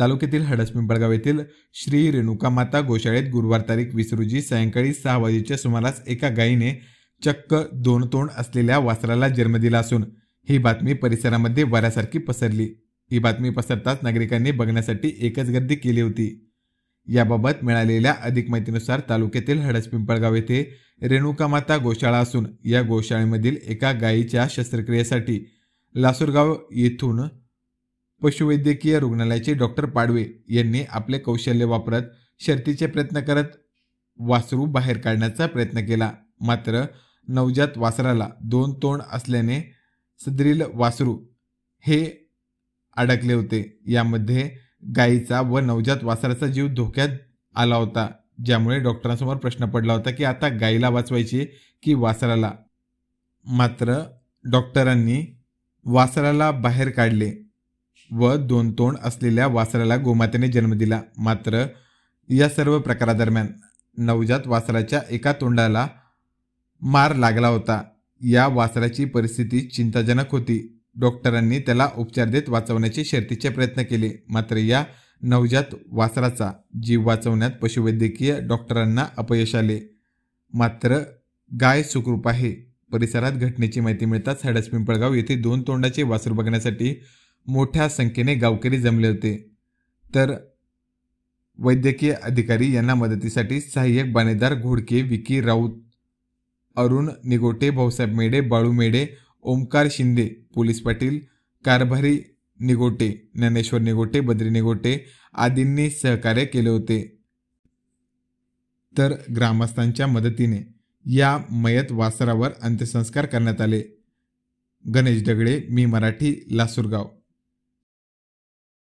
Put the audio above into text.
तालुक्यातील हडसपिंपळगाव येथील श्री रेणुका माता गोशाळेत गुरुवार तारीख वीस रोजी सायंकाळी सहा वाजेच्या सुमारास एका गायीने चक्क दोन तोंड असलेल्या वासराला जन्म दिला असून ही बातमी परिसरामध्ये वऱ्यासारखी पसरली ही बातमी पसरताच नागरिकांनी बघण्यासाठी एकच गर्दी केली होती याबाबत मिळालेल्या अधिक माहितीनुसार तालुक्यातील हडसपिंपळगाव येथे रेणुका माता गोशाळा असून या गोशाळेमधील एका गायीच्या शस्त्रक्रियेसाठी लासूरगाव येथून पशुवैद्यकीय रुग्णालयाचे डॉक्टर पाडवे यांनी आपले कौशल्य वापरत शर्तीचे प्रयत्न करत वासरू बाहेर काढण्याचा प्रयत्न केला मात्र नवजात वासराला दोन तोंड असल्याने सद्रील वासरू हे अडकले होते यामध्ये गायीचा व नवजात वासराचा जीव धोक्यात आला होता ज्यामुळे डॉक्टरांसमोर प्रश्न पडला होता की आता गायीला वाचवायची की वासराला मात्र डॉक्टरांनी वासराला बाहेर काढले व दोन तोंड असलेल्या वासराला गोमातेने जन्म दिला मात्र या सर्व प्रकारादरम्यान नवजात वासराच्या एका तोंडाला मार लागला होता या वासराची परिस्थिती चिंताजनक होती डॉक्टरांनी त्याला उपचार देत वाचवण्याचे शर्तीचे प्रयत्न केले मात्र या नवजात वासराचा जीव वाचवण्यात पशुवैद्यकीय डॉक्टरांना अपयश आले मात्र गाय सुखरूप आहे परिसरात घटनेची माहिती मिळताच हडस पिंपळगाव येथे दोन तोंडाचे वासरू बघण्यासाठी मोठ्या संख्येने गावकरी जमले होते तर वैद्यकीय अधिकारी यांना मदतीसाठी सहाय्यक बाणेदार घोडके विकी राऊत अरुण निगोटे भाऊसाहेब मेढे बाळू मेढे ओमकार शिंदे पोलीस पाटील कारभारी निगोटे ज्ञानेश्वर निगोटे बद्री निगोटे आदींनी सहकार्य केले होते तर ग्रामस्थांच्या मदतीने या मयत वासरावर अंत्यसंस्कार करण्यात आले गणेश दगडे मी मराठी लासूरगाव